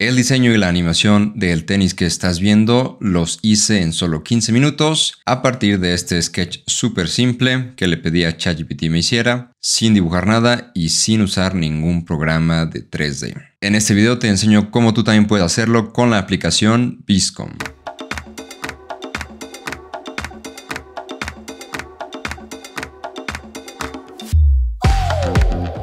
El diseño y la animación del tenis que estás viendo los hice en solo 15 minutos a partir de este sketch súper simple que le pedí a ChatGPT me hiciera sin dibujar nada y sin usar ningún programa de 3D. En este video te enseño cómo tú también puedes hacerlo con la aplicación Viscom.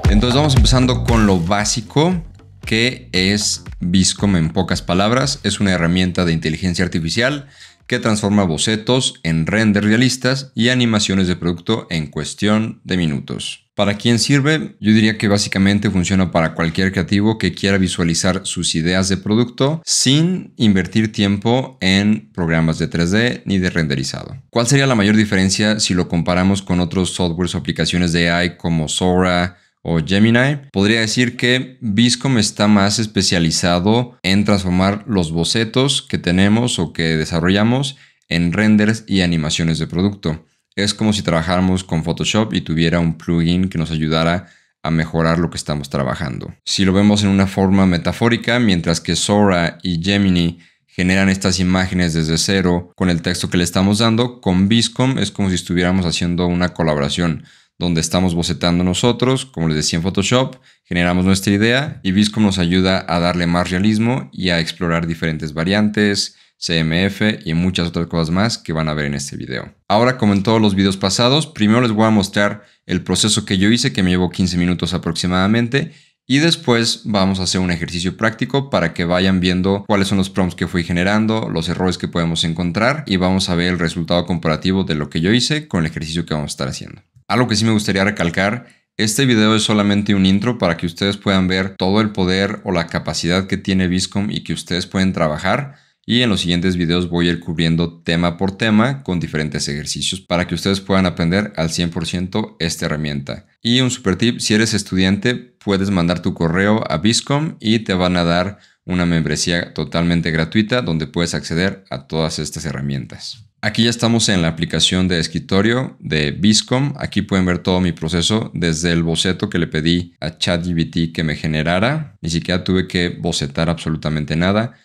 Entonces vamos empezando con lo básico que es Viscom, en pocas palabras, es una herramienta de inteligencia artificial que transforma bocetos en render realistas y animaciones de producto en cuestión de minutos. ¿Para quién sirve? Yo diría que básicamente funciona para cualquier creativo que quiera visualizar sus ideas de producto sin invertir tiempo en programas de 3D ni de renderizado. ¿Cuál sería la mayor diferencia si lo comparamos con otros softwares o aplicaciones de AI como Sora, o Gemini, podría decir que Viscom está más especializado en transformar los bocetos que tenemos o que desarrollamos en renders y animaciones de producto. Es como si trabajáramos con Photoshop y tuviera un plugin que nos ayudara a mejorar lo que estamos trabajando. Si lo vemos en una forma metafórica, mientras que Sora y Gemini generan estas imágenes desde cero con el texto que le estamos dando, con Viscom es como si estuviéramos haciendo una colaboración donde estamos bocetando nosotros, como les decía en Photoshop, generamos nuestra idea y Viscom nos ayuda a darle más realismo y a explorar diferentes variantes, CMF y muchas otras cosas más que van a ver en este video. Ahora, como en todos los videos pasados, primero les voy a mostrar el proceso que yo hice, que me llevó 15 minutos aproximadamente, y después vamos a hacer un ejercicio práctico para que vayan viendo cuáles son los prompts que fui generando, los errores que podemos encontrar y vamos a ver el resultado comparativo de lo que yo hice con el ejercicio que vamos a estar haciendo. Algo que sí me gustaría recalcar, este video es solamente un intro para que ustedes puedan ver todo el poder o la capacidad que tiene Viscom y que ustedes pueden trabajar y en los siguientes videos voy a ir cubriendo tema por tema con diferentes ejercicios para que ustedes puedan aprender al 100% esta herramienta. Y un super tip, si eres estudiante puedes mandar tu correo a Viscom y te van a dar una membresía totalmente gratuita donde puedes acceder a todas estas herramientas. Aquí ya estamos en la aplicación de escritorio de Viscom. Aquí pueden ver todo mi proceso desde el boceto que le pedí a ChatGBT que me generara. Ni siquiera tuve que bocetar absolutamente nada.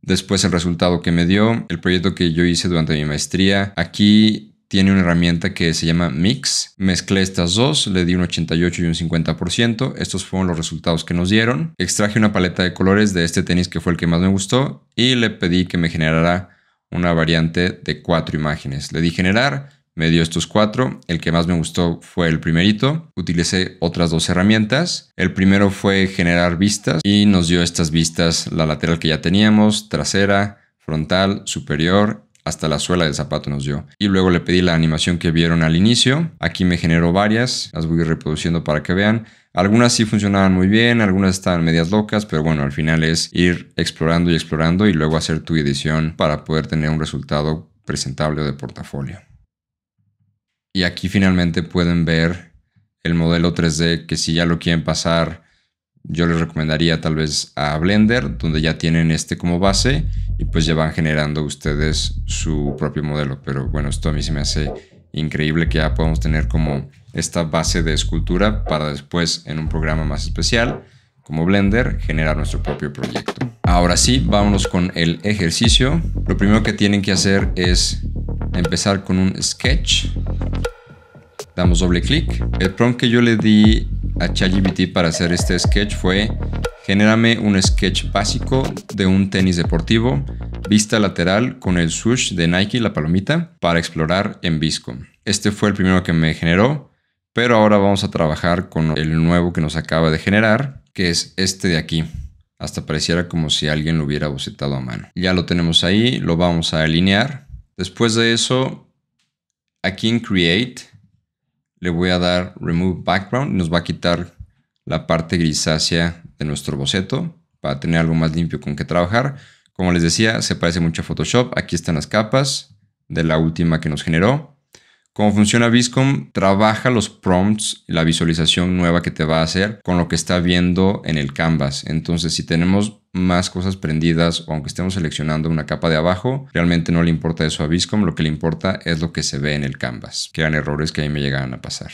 Después el resultado que me dio, el proyecto que yo hice durante mi maestría. Aquí tiene una herramienta que se llama Mix. Mezclé estas dos, le di un 88 y un 50%. Estos fueron los resultados que nos dieron. Extraje una paleta de colores de este tenis que fue el que más me gustó y le pedí que me generara una variante de cuatro imágenes. Le di generar, me dio estos cuatro. El que más me gustó fue el primerito. Utilicé otras dos herramientas. El primero fue generar vistas y nos dio estas vistas, la lateral que ya teníamos, trasera, frontal, superior hasta la suela del zapato nos dio. Y luego le pedí la animación que vieron al inicio. Aquí me generó varias, las voy reproduciendo para que vean. Algunas sí funcionaban muy bien, algunas estaban medias locas, pero bueno, al final es ir explorando y explorando y luego hacer tu edición para poder tener un resultado presentable o de portafolio. Y aquí finalmente pueden ver el modelo 3D que si ya lo quieren pasar, yo les recomendaría tal vez a Blender, donde ya tienen este como base y pues ya van generando ustedes su propio modelo. Pero bueno, esto a mí se me hace increíble que ya podamos tener como esta base de escultura para después en un programa más especial como Blender generar nuestro propio proyecto. Ahora sí, vámonos con el ejercicio. Lo primero que tienen que hacer es empezar con un sketch. Damos doble clic. El prompt que yo le di a ChatGPT para hacer este sketch fue genérame un sketch básico de un tenis deportivo, vista lateral con el swoosh de Nike, la palomita, para explorar en Visco. Este fue el primero que me generó. Pero ahora vamos a trabajar con el nuevo que nos acaba de generar, que es este de aquí. Hasta pareciera como si alguien lo hubiera bocetado a mano. Ya lo tenemos ahí, lo vamos a alinear. Después de eso, aquí en Create, le voy a dar Remove Background. Nos va a quitar la parte grisácea de nuestro boceto para tener algo más limpio con que trabajar. Como les decía, se parece mucho a Photoshop. Aquí están las capas de la última que nos generó. Cómo funciona Viscom, trabaja los prompts, la visualización nueva que te va a hacer con lo que está viendo en el canvas. Entonces, si tenemos más cosas prendidas o aunque estemos seleccionando una capa de abajo, realmente no le importa eso a Viscom, lo que le importa es lo que se ve en el canvas, que eran errores que ahí me llegaban a pasar.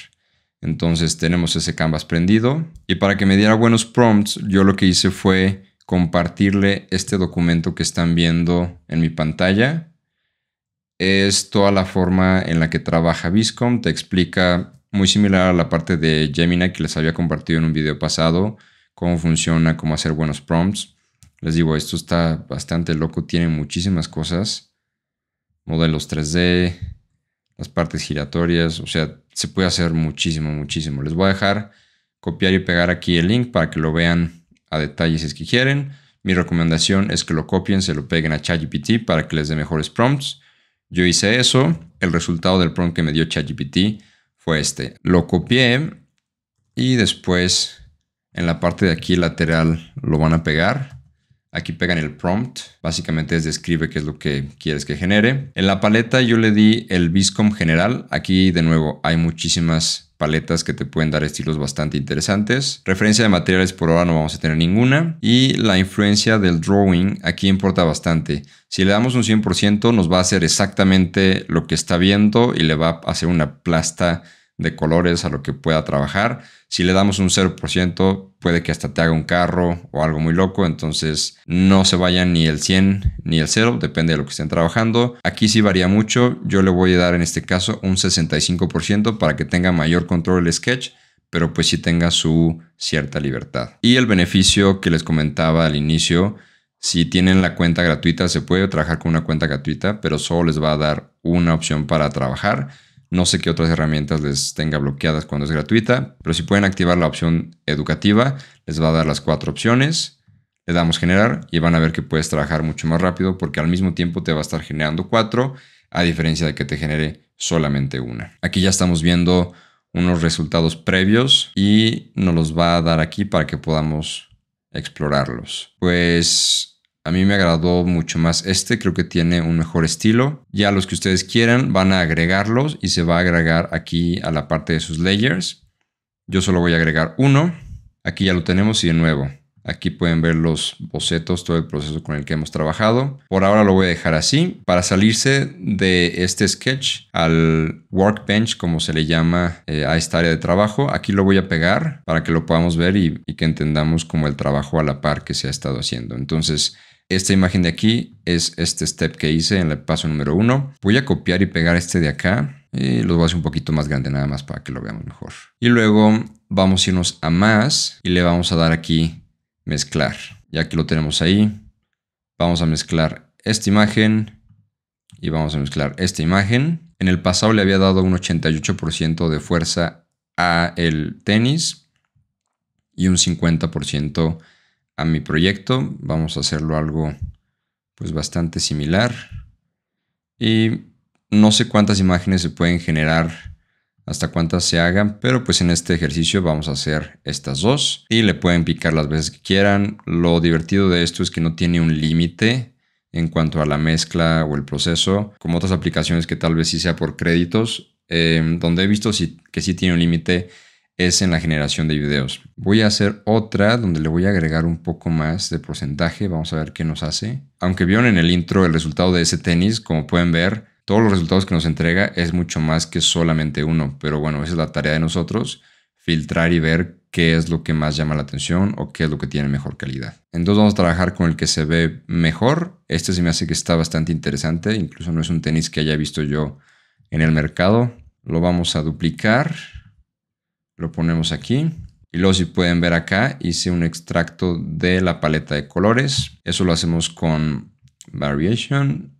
Entonces tenemos ese canvas prendido y para que me diera buenos prompts, yo lo que hice fue compartirle este documento que están viendo en mi pantalla es toda la forma en la que trabaja Viscom. Te explica muy similar a la parte de Gemini que les había compartido en un video pasado, cómo funciona, cómo hacer buenos prompts. Les digo, esto está bastante loco, tiene muchísimas cosas. Modelos 3D, las partes giratorias, o sea, se puede hacer muchísimo, muchísimo. Les voy a dejar copiar y pegar aquí el link para que lo vean a detalle si es que quieren. Mi recomendación es que lo copien, se lo peguen a ChatGPT para que les dé mejores prompts. Yo hice eso, el resultado del prompt que me dio ChatGPT fue este. Lo copié y después en la parte de aquí lateral lo van a pegar. Aquí pegan el prompt, básicamente es describe qué es lo que quieres que genere. En la paleta yo le di el Viscom general, aquí de nuevo hay muchísimas paletas que te pueden dar estilos bastante interesantes. Referencia de materiales por ahora no vamos a tener ninguna. Y la influencia del drawing aquí importa bastante. Si le damos un 100% nos va a hacer exactamente lo que está viendo y le va a hacer una plasta de colores a lo que pueda trabajar. Si le damos un 0%, puede que hasta te haga un carro o algo muy loco. Entonces no se vayan ni el 100 ni el 0, depende de lo que estén trabajando. Aquí sí varía mucho. Yo le voy a dar en este caso un 65% para que tenga mayor control el sketch, pero pues sí tenga su cierta libertad. Y el beneficio que les comentaba al inicio. Si tienen la cuenta gratuita, se puede trabajar con una cuenta gratuita, pero solo les va a dar una opción para trabajar no sé qué otras herramientas les tenga bloqueadas cuando es gratuita, pero si pueden activar la opción educativa, les va a dar las cuatro opciones. Le damos generar y van a ver que puedes trabajar mucho más rápido porque al mismo tiempo te va a estar generando cuatro, a diferencia de que te genere solamente una. Aquí ya estamos viendo unos resultados previos y nos los va a dar aquí para que podamos explorarlos. Pues a mí me agradó mucho más este, creo que tiene un mejor estilo. Ya los que ustedes quieran van a agregarlos y se va a agregar aquí a la parte de sus layers. Yo solo voy a agregar uno. Aquí ya lo tenemos y de nuevo. Aquí pueden ver los bocetos, todo el proceso con el que hemos trabajado. Por ahora lo voy a dejar así. Para salirse de este sketch al workbench, como se le llama eh, a esta área de trabajo, aquí lo voy a pegar para que lo podamos ver y, y que entendamos como el trabajo a la par que se ha estado haciendo. Entonces, esta imagen de aquí es este step que hice en el paso número 1. Voy a copiar y pegar este de acá. Y lo voy a hacer un poquito más grande nada más para que lo veamos mejor. Y luego vamos a irnos a más y le vamos a dar aquí mezclar. Ya que lo tenemos ahí, vamos a mezclar esta imagen y vamos a mezclar esta imagen. En el pasado le había dado un 88% de fuerza a el tenis y un 50% a mi proyecto. Vamos a hacerlo algo pues bastante similar. Y no sé cuántas imágenes se pueden generar hasta cuántas se hagan, pero pues en este ejercicio vamos a hacer estas dos y le pueden picar las veces que quieran. Lo divertido de esto es que no tiene un límite en cuanto a la mezcla o el proceso, como otras aplicaciones que tal vez sí sea por créditos, eh, donde he visto que sí tiene un límite es en la generación de videos. Voy a hacer otra donde le voy a agregar un poco más de porcentaje, vamos a ver qué nos hace. Aunque vieron en el intro el resultado de ese tenis, como pueden ver, todos los resultados que nos entrega es mucho más que solamente uno, pero bueno, esa es la tarea de nosotros, filtrar y ver qué es lo que más llama la atención o qué es lo que tiene mejor calidad. Entonces vamos a trabajar con el que se ve mejor. Este se me hace que está bastante interesante, incluso no es un tenis que haya visto yo en el mercado. Lo vamos a duplicar lo ponemos aquí. Y luego si pueden ver acá, hice un extracto de la paleta de colores. Eso lo hacemos con Variation.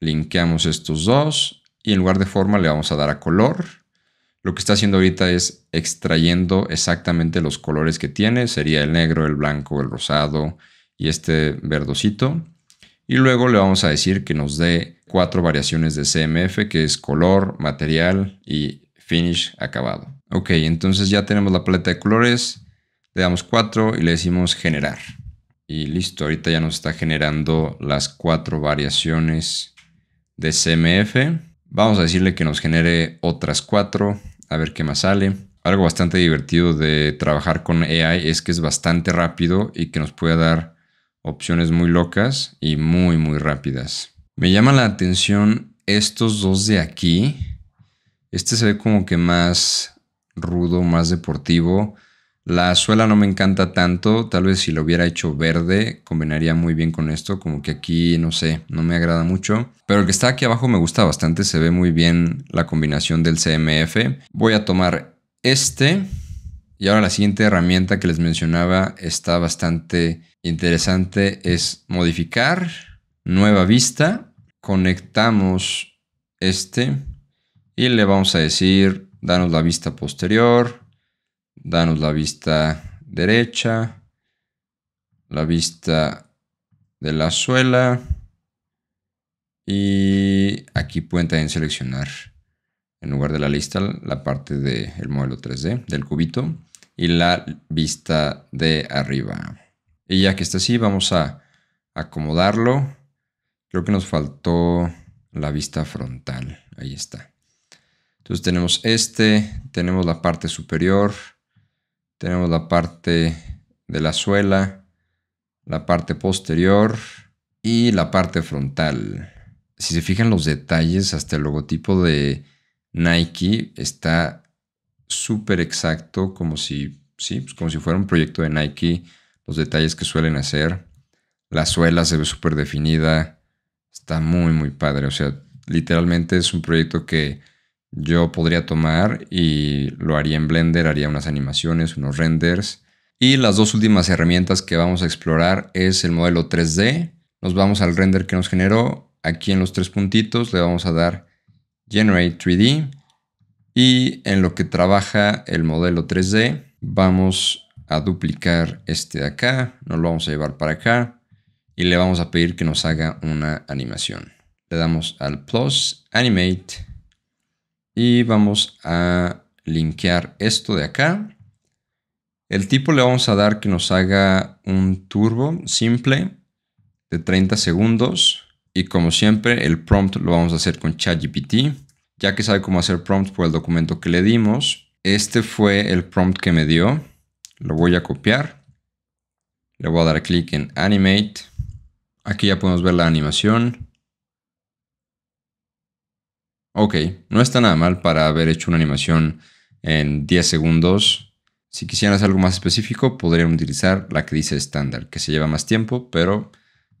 Linkeamos estos dos y en lugar de forma le vamos a dar a color. Lo que está haciendo ahorita es extrayendo exactamente los colores que tiene. Sería el negro, el blanco, el rosado y este verdosito. Y luego le vamos a decir que nos dé cuatro variaciones de CMF, que es color, material y finish acabado. Ok, entonces ya tenemos la paleta de colores, le damos 4 y le decimos generar. Y listo, ahorita ya nos está generando las cuatro variaciones de CMF. Vamos a decirle que nos genere otras cuatro, a ver qué más sale. Algo bastante divertido de trabajar con AI es que es bastante rápido y que nos puede dar opciones muy locas y muy muy rápidas. Me llama la atención estos dos de aquí, este se ve como que más rudo, más deportivo. La suela no me encanta tanto, tal vez si lo hubiera hecho verde combinaría muy bien con esto, como que aquí no sé, no me agrada mucho. Pero el que está aquí abajo me gusta bastante, se ve muy bien la combinación del CMF. Voy a tomar este y ahora la siguiente herramienta que les mencionaba está bastante interesante, es modificar, nueva vista, conectamos este y le vamos a decir, danos la vista posterior, danos la vista derecha, la vista de la suela y aquí pueden también seleccionar en lugar de la lista la parte del modelo 3D del cubito y la vista de arriba. Y ya que está así vamos a acomodarlo. Creo que nos faltó la vista frontal. Ahí está. Entonces tenemos este, tenemos la parte superior, tenemos la parte de la suela, la parte posterior y la parte frontal. Si se fijan los detalles, hasta el logotipo de Nike está súper exacto, como si, sí, pues, como si fuera un proyecto de Nike, los detalles que suelen hacer. La suela se ve súper definida, está muy, muy padre. O sea, literalmente es un proyecto que yo podría tomar y lo haría en Blender, haría unas animaciones, unos renders. Y las dos últimas herramientas que vamos a explorar es el modelo 3D. Nos vamos al render que nos generó. Aquí en los tres puntitos le vamos a dar Generate 3D. Y en lo que trabaja el modelo 3D vamos a duplicar este de acá. Nos lo vamos a llevar para acá. Y le vamos a pedir que nos haga una animación. Le damos al Plus, Animate y vamos a linkear esto de acá. El tipo le vamos a dar que nos haga un turbo simple de 30 segundos. Y como siempre, el prompt lo vamos a hacer con ChatGPT. Ya que sabe cómo hacer prompt por el documento que le dimos. Este fue el prompt que me dio. Lo voy a copiar. Le voy a dar clic en Animate. Aquí ya podemos ver la animación. Ok, no está nada mal para haber hecho una animación en 10 segundos. Si quisieras algo más específico, podrían utilizar la que dice estándar, que se lleva más tiempo, pero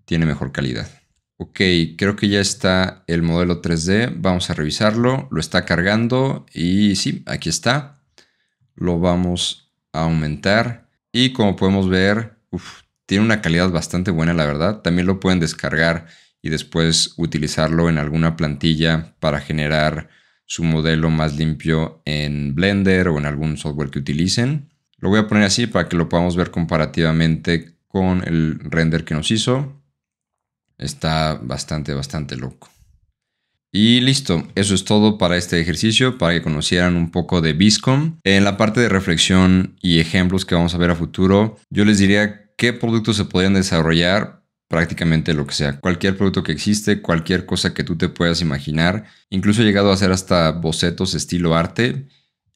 tiene mejor calidad. Ok, creo que ya está el modelo 3D. Vamos a revisarlo. Lo está cargando y sí, aquí está. Lo vamos a aumentar. Y como podemos ver, tiene una calidad bastante buena, la verdad. También lo pueden descargar y después utilizarlo en alguna plantilla para generar su modelo más limpio en Blender o en algún software que utilicen. Lo voy a poner así para que lo podamos ver comparativamente con el render que nos hizo. Está bastante, bastante loco. Y listo, eso es todo para este ejercicio, para que conocieran un poco de Viscom. En la parte de reflexión y ejemplos que vamos a ver a futuro, yo les diría qué productos se podrían desarrollar prácticamente lo que sea. Cualquier producto que existe, cualquier cosa que tú te puedas imaginar. Incluso he llegado a hacer hasta bocetos estilo arte.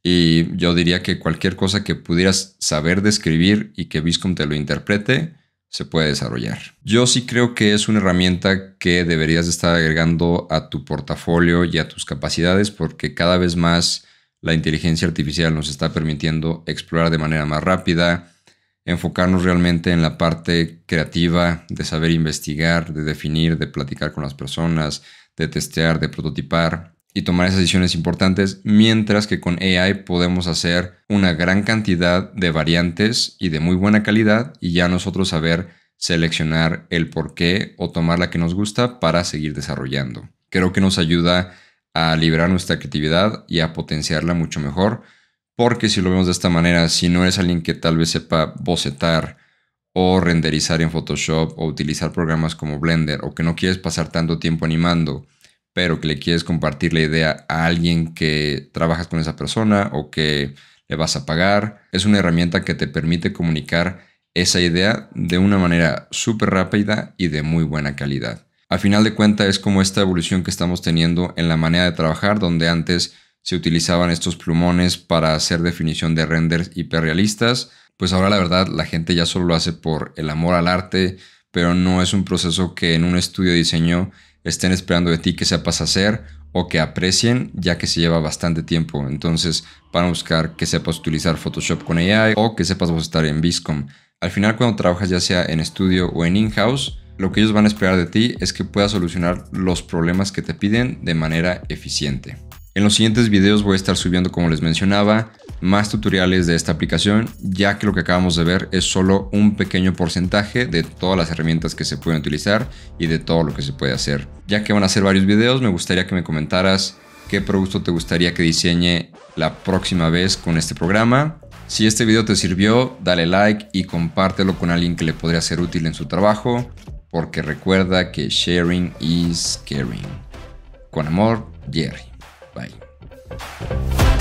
Y yo diría que cualquier cosa que pudieras saber describir y que Viscom te lo interprete, se puede desarrollar. Yo sí creo que es una herramienta que deberías estar agregando a tu portafolio y a tus capacidades porque cada vez más la inteligencia artificial nos está permitiendo explorar de manera más rápida, enfocarnos realmente en la parte creativa, de saber investigar, de definir, de platicar con las personas, de testear, de prototipar y tomar esas decisiones importantes, mientras que con AI podemos hacer una gran cantidad de variantes y de muy buena calidad y ya nosotros saber seleccionar el por qué o tomar la que nos gusta para seguir desarrollando. Creo que nos ayuda a liberar nuestra creatividad y a potenciarla mucho mejor porque si lo vemos de esta manera, si no eres alguien que tal vez sepa bocetar o renderizar en Photoshop o utilizar programas como Blender o que no quieres pasar tanto tiempo animando, pero que le quieres compartir la idea a alguien que trabajas con esa persona o que le vas a pagar, es una herramienta que te permite comunicar esa idea de una manera súper rápida y de muy buena calidad. Al final de cuentas es como esta evolución que estamos teniendo en la manera de trabajar, donde antes se utilizaban estos plumones para hacer definición de renders hiperrealistas, pues ahora la verdad la gente ya solo lo hace por el amor al arte, pero no es un proceso que en un estudio de diseño estén esperando de ti que sepas hacer o que aprecien, ya que se lleva bastante tiempo. Entonces van a buscar que sepas utilizar Photoshop con AI o que sepas estar en Viscom. Al final cuando trabajas ya sea en estudio o en in-house, lo que ellos van a esperar de ti es que puedas solucionar los problemas que te piden de manera eficiente. En los siguientes videos voy a estar subiendo, como les mencionaba, más tutoriales de esta aplicación, ya que lo que acabamos de ver es solo un pequeño porcentaje de todas las herramientas que se pueden utilizar y de todo lo que se puede hacer. Ya que van a ser varios videos, me gustaría que me comentaras qué producto te gustaría que diseñe la próxima vez con este programa. Si este video te sirvió, dale like y compártelo con alguien que le podría ser útil en su trabajo, porque recuerda que sharing is caring. Con amor, Jerry. vậy